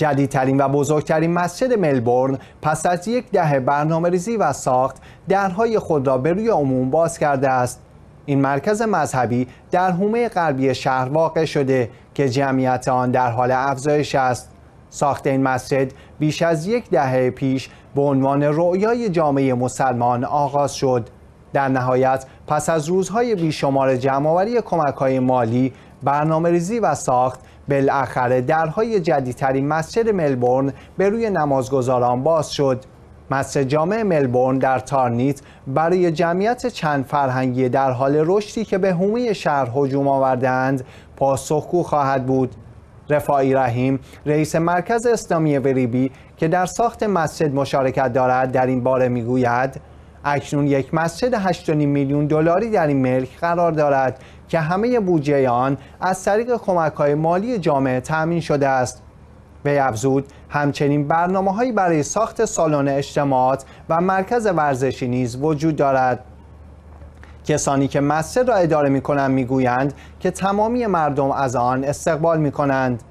جدیدترین و بزرگترین مسجد ملبورن پس از یک دهه برنامه ریزی و ساخت درهای خود را به روی عموم باز کرده است این مرکز مذهبی در حومه غربی شهر واقع شده که جمعیت آن در حال افزایش است ساخت این مسجد بیش از یک دهه پیش به عنوان رؤیای جامعه مسلمان آغاز شد در نهایت پس از روزهای بیشمار جمعآوری های مالی برنامه ریزی و ساخت بالاخره درهای جدیدترین مسجد ملبورن به روی نمازگزاران باز شد مسجد جامع ملبورن در تارنیت برای جمعیت چند فرهنگی در حال رشدی که به حومه شهر هجوم آوردند پاسخگو خواهد بود رفاعی رحیم رئیس مرکز اسلامی وریبی که در ساخت مسجد مشارکت دارد در این باره میگوید اکنون یک مسجد 8.5 میلیون دلاری در این ملک قرار دارد که همه بودجه آن از طریق های مالی جامعه تأمین شده است. به افزود همچنین برنامه هایی برای ساخت سالن اجتماعات و مرکز ورزشی نیز وجود دارد. کسانی که مسجد را اداره می کنند می گویند که تمامی مردم از آن استقبال می کنند.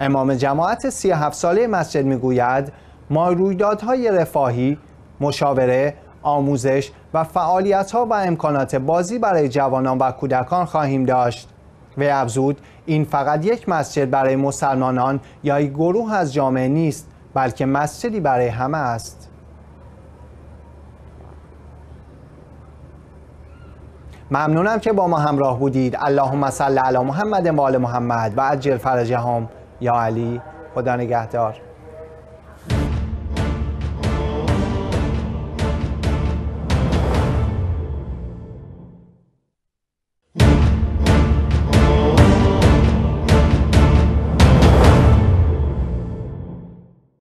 امام جماعت 37 ساله مسجد می گوید ما رویدادهای رفاهی، مشاوره آموزش و فعالیت ها و امکانات بازی برای جوانان و کودکان خواهیم داشت. و افزود این فقط یک مسجد برای مسلمانان یا یک گروه از جامعه نیست بلکه مسجدی برای همه است. ممنونم که با ما همراه بودید اللهم صل علی محمد و آل محمد و عجل فرجهم یا علی خدا نگهدار